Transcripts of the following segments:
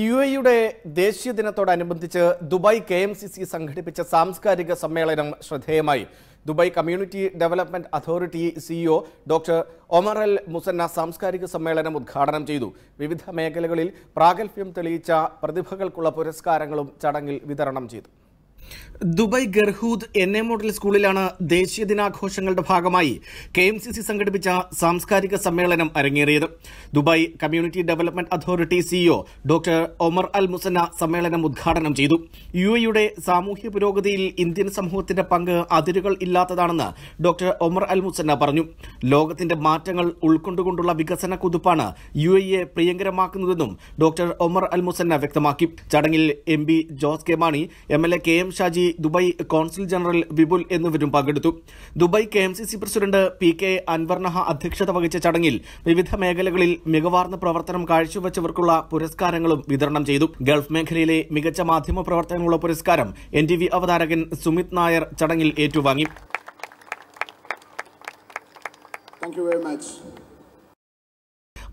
U എയുടെ ദേശീയ ദിനത്തോടനുബന്ധിച്ച് Dubai K M C C സംഘടിപ്പിച്ച സാംസ്കാരിക സമ്മേളനം ശ്രദ്ധേയമായി Dubai community development authority CEO doctor Omar Al Musanna സാംസ്കാരിക സമ്മേളനം ഉദ്ഘാടനം ചെയ്തു വിവിധ മേഖലകളിൽ പ്രാഗൽഭ്യം തെളിയിച്ച പ്രതിഭകൾക്കുള്ള പുരസ്കാരങ്ങളും ചടങ്ങിൽ വിതരണം ചെയ്തു Dubai Garhoud N A model സ്കൂളിലാണ് ദേശീയ ദിനാഘോഷങ്ങളുടെ ഭാഗമായി കെ എം സി സി സംഘടിപ്പിച്ച സാംസ്കാരിക സമ്മേളനം അരങ്ങേറിയത് Dubai community development authority CEO doctor Omar Al Musanna സമ്മേളനം ഉദ്ഘാടനം ചെയ്തു യു എയുടെ സാമൂഹ്യ പുരോഗതിയിൽ ഇന്ത്യൻ സമൂഹത്തിന്റെ പങ്ക് അതിരുകൾ ഇല്ലാത്തതാണെന്ന് ഡോക്ടർ ഒമർ അൽ മുസന്ന പറഞ്ഞു ലോകത്തിന്റെ മാറ്റങ്ങൾ ഉൾക്കൊണ്ടുകൊണ്ടുള്ള വികസന കുതിപ്പാണ് യു എയെ പ്രിയങ്കരമാക്കുന്നതെന്നും ഡോക്ടർ ഒമർ അൽ മുസന്ന വ്യക്തമാക്കി ചടങ്ങിൽ M Jose K Mani M L A K M Shaji Dubai consul general Vipul എന്നിവരും പങ്കെടുത്തു Dubai K M C C president P K Anwar Naha അധ്യക്ഷത വഹിച്ച ചടങ്ങിൽ വിവിധ മേഖലകളിൽ മികവാർന്ന പ്രവർത്തനം കാഴ്ചവെച്ചവർക്കുള്ള പുരസ്കാരങ്ങളും വിതരണം ചെയ്തു ഗൾഫ് മേഖലയിലെ മികച്ച മാധ്യമ പ്രവർത്തനങ്ങളുള്ള പുരസ്കാരം എൻ വി അവതാരകൻ സുമിത് നായർ ചടങ്ങിൽ ഏറ്റുവാങ്ങി Thank you very much.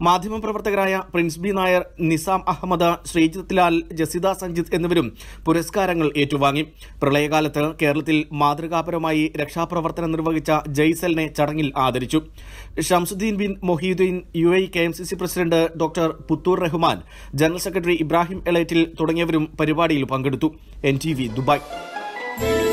മാധ്യമപ്രവർത്തകരായ പ്രിൻസ് ബി നായർ നിസാം അഹമ്മദ് ശ്രീജിത് ലാൽ ജസിത സഞ്ജിത് എന്നിവരും പുരസ്കാരങ്ങൾ ഏറ്റുവാങ്ങി പ്രളയകാലത്ത് കേരളത്തിൽ മാതൃകാപരമായി രക്ഷാപ്രവർത്തനം നിർവഹിച്ച ജയ്സലിനെ ചടങ്ങിൽ ആദരിച്ചു Shamsuddin bin Moheeddin U A K M C C president doctor Puthur Rahman general secretary Ibrahim Elettil തുടങ്ങിയവരും പരിപാടിയിൽ പങ്കെടുത്തു എൻ ടി വി ദുബായ്